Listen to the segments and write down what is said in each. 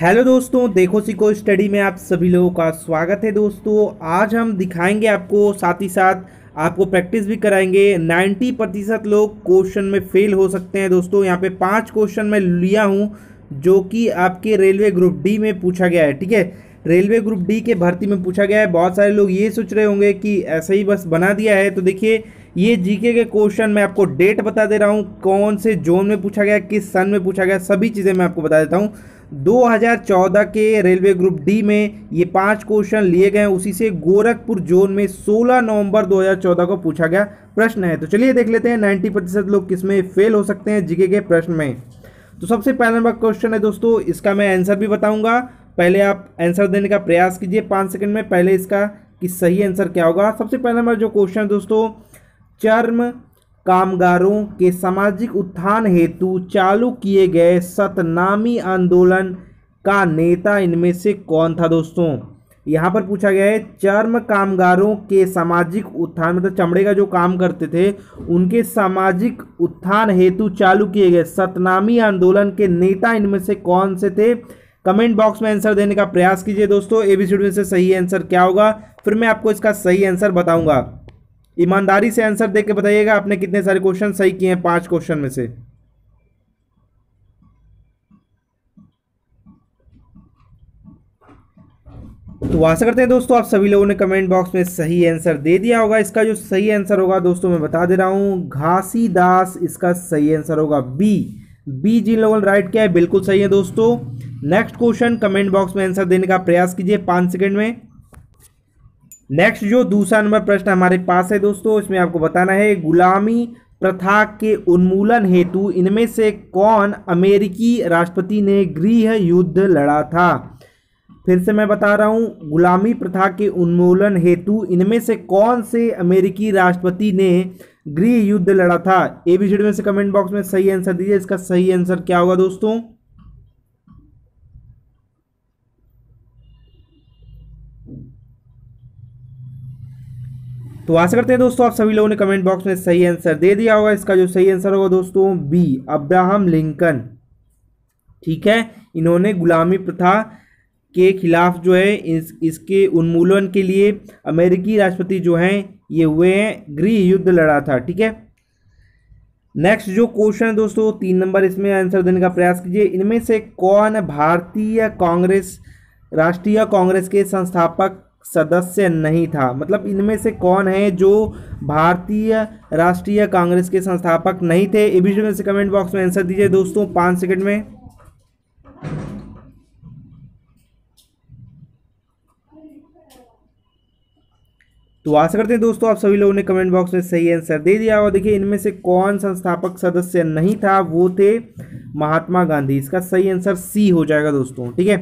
hello दोस्तों देखो सीखो स्टडी में आप सभी लोगों का स्वागत है दोस्तों आज हम दिखाएंगे आपको साथ ही साथ आपको प्रैक्टिस भी कराएंगे 90 प्रतिशत लोग क्वेश्चन में फेल हो सकते हैं दोस्तों यहाँ पे पांच क्वेश्चन मैं लिया हूँ जो कि आपके रेलवे ग्रुप डी में पूछा गया है ठीक है रेलवे ग्रुप डी के भर्ती में पूछा गया है बहुत सारे लोग ये सोच रहे होंगे कि ऐसे ही बस बना दिया है तो देखिए ये जीके के क्वेश्चन मैं आपको डेट बता दे रहा हूँ कौन से जोन में पूछा गया किस सन में पूछा गया सभी चीज़ें मैं आपको बता देता हूँ 2014 के रेलवे ग्रुप डी में ये पांच क्वेश्चन लिए गए उसी से गोरखपुर जोन में 16 नवंबर 2014 को पूछा गया प्रश्न है तो चलिए देख लेते हैं 90 प्रतिशत लोग किस में फेल हो सकते हैं जीके के प्रश्न में तो सबसे पहला नंबर क्वेश्चन है दोस्तों इसका मैं आंसर भी बताऊंगा पहले आप आंसर देने का प्रयास कीजिए पाँच सेकेंड में पहले इसका कि सही आंसर क्या होगा सबसे पहला नंबर जो क्वेश्चन है दोस्तों चर्म कामगारों के सामाजिक उत्थान हेतु चालू किए गए सतनामी आंदोलन का नेता इनमें से कौन था दोस्तों यहाँ पर पूछा गया है चर्म कामगारों के सामाजिक उत्थान मतलब चमड़े का जो काम करते थे उनके सामाजिक उत्थान हेतु चालू किए गए सतनामी आंदोलन के नेता इनमें से कौन से थे कमेंट बॉक्स में आंसर देने का प्रयास कीजिए दोस्तों एबीसीडी में से सही आंसर क्या होगा फिर मैं आपको इसका सही आंसर बताऊंगा ईमानदारी से आंसर देके बताइएगा आपने कितने सारे क्वेश्चन सही किए हैं पांच क्वेश्चन में से तो आशा करते हैं दोस्तों आप सभी लोगों ने कमेंट बॉक्स में सही आंसर दे दिया होगा इसका जो सही आंसर होगा दोस्तों मैं बता दे रहा हूं घासी दास इसका सही आंसर होगा बी बी जिन लोगों ने राइट किया है बिल्कुल सही है दोस्तों नेक्स्ट क्वेश्चन कमेंट बॉक्स में आंसर देने का प्रयास कीजिए पांच सेकेंड में नेक्स्ट जो दूसरा नंबर प्रश्न हमारे पास है दोस्तों इसमें आपको बताना है गुलामी प्रथा के उन्मूलन हेतु इनमें से कौन अमेरिकी राष्ट्रपति ने गृह युद्ध लड़ा था फिर से मैं बता रहा हूँ गुलामी प्रथा के उन्मूलन हेतु इनमें से कौन से अमेरिकी राष्ट्रपति ने गृह युद्ध लड़ा था ए बी में से कमेंट बॉक्स में सही आंसर दीजिए इसका सही आंसर क्या होगा दोस्तों तो आशा करते हैं दोस्तों आप सभी लोगों ने कमेंट बॉक्स में सही आंसर दे दिया होगा इसका जो सही आंसर होगा दोस्तों बी अब्राहम लिंकन ठीक है इन्होंने गुलामी प्रथा के खिलाफ जो है इस इसके उन्मूलन के लिए अमेरिकी राष्ट्रपति जो हैं ये हुए हैं गृह युद्ध लड़ा था ठीक है नेक्स्ट जो क्वेश्चन है दोस्तों तीन नंबर इसमें आंसर देने का प्रयास कीजिए इनमें से कौन भारतीय कांग्रेस राष्ट्रीय कांग्रेस के संस्थापक सदस्य नहीं था मतलब इनमें से कौन है जो भारतीय राष्ट्रीय कांग्रेस के संस्थापक नहीं थे ए में से कमेंट बॉक्स में आंसर दीजिए दोस्तों पाँच सेकंड में तो आशा करते हैं दोस्तों आप सभी लोगों ने कमेंट बॉक्स में सही आंसर दे दिया और देखिए इनमें से कौन संस्थापक सदस्य नहीं था वो थे महात्मा गांधी इसका सही आंसर सी हो जाएगा दोस्तों ठीक है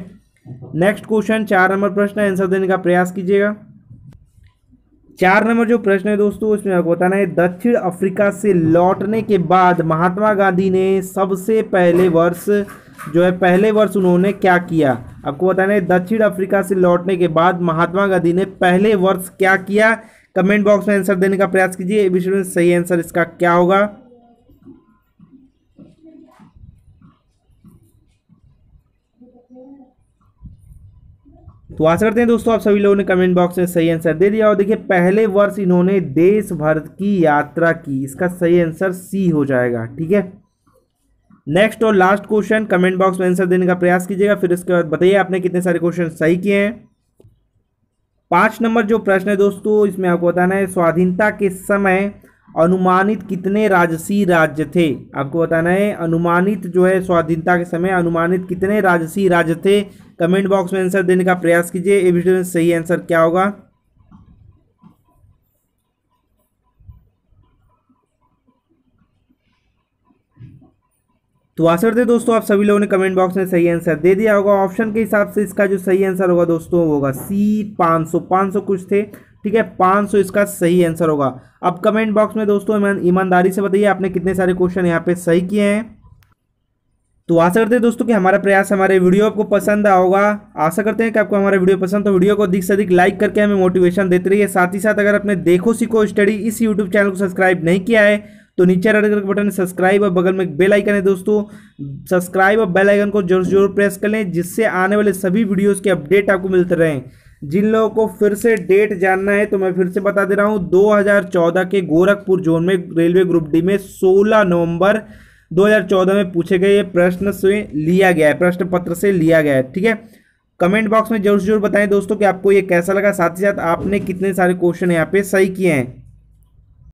नेक्स्ट क्वेश्चन चार नंबर प्रश्न आंसर देने का प्रयास कीजिएगा चार नंबर जो प्रश्न है दोस्तों उसमें आपको बताना है दक्षिण अफ्रीका से लौटने के बाद महात्मा गांधी ने सबसे पहले वर्ष जो है पहले वर्ष उन्होंने क्या किया आपको बताना है दक्षिण अफ्रीका से लौटने के बाद महात्मा गांधी ने पहले वर्ष क्या किया कमेंट बॉक्स में आंसर देने का प्रयास कीजिए सही आंसर इसका क्या होगा तो आशा करते हैं दोस्तों आप सभी लोगों ने कमेंट बॉक्स में सही आंसर दे दिया और देखिए पहले वर्ष इन्होंने देश भर की यात्रा की इसका सही आंसर सी हो जाएगा ठीक है नेक्स्ट और लास्ट क्वेश्चन कमेंट बॉक्स में आंसर देने का प्रयास कीजिएगा फिर उसके बाद बताइए आपने कितने सारे क्वेश्चन सही किए हैं पांच नंबर जो प्रश्न है दोस्तों इसमें आपको बताना है स्वाधीनता के समय अनुमानित कितने राजसी राज्य थे आपको बताना है अनुमानित जो है स्वाधीनता के समय अनुमानित कितने राजसी राज्य थे कमेंट बॉक्स में आंसर देने का प्रयास कीजिए ये वीडियो में सही आंसर क्या होगा तो आशा करते दोस्तों आप सभी लोगों ने कमेंट बॉक्स में सही आंसर दे दिया होगा ऑप्शन के हिसाब से इसका जो सही आंसर होगा दोस्तों होगा सी पाँच सौ पाँच सौ कुछ थे ठीक है पाँच सौ इसका सही आंसर होगा अब कमेंट बॉक्स में दोस्तों ईमानदारी से बताइए आपने कितने सारे क्वेश्चन यहाँ पे सही किए हैं तो आशा करते हैं दोस्तों कि हमारा प्रयास हमारे वीडियो आपको पसंद आओगा आशा करते हैं कि आपको हमारा वीडियो पसंद तो वीडियो को अधिक से अधिक लाइक करके हमें मोटिवेशन देते रहिए साथ ही साथ अगर आपने देखो सीखो स्टडी इस यूट्यूब चैनल को सब्सक्राइब नहीं किया है तो नीचे रेड कलर का बटन सब्सक्राइब और बगल में बेल आइकन है दोस्तों सब्सक्राइब और बेल आइकन को जरूर जरूर प्रेस कर लें जिससे आने वाले सभी वीडियोज़ के अपडेट आपको मिलते रहें जिन लोगों को फिर से डेट जानना है तो मैं फिर से बता दे रहा हूँ 2014 के गोरखपुर जोन में रेलवे ग्रुप डी में 16 नवंबर 2014 में पूछे गए ये प्रश्न से लिया गया है प्रश्न पत्र से लिया गया है ठीक है कमेंट बॉक्स में जरूर जरूर बताएं दोस्तों कि आपको ये कैसा लगा साथ ही साथ आपने कितने सारे क्वेश्चन यहाँ पे सही किए हैं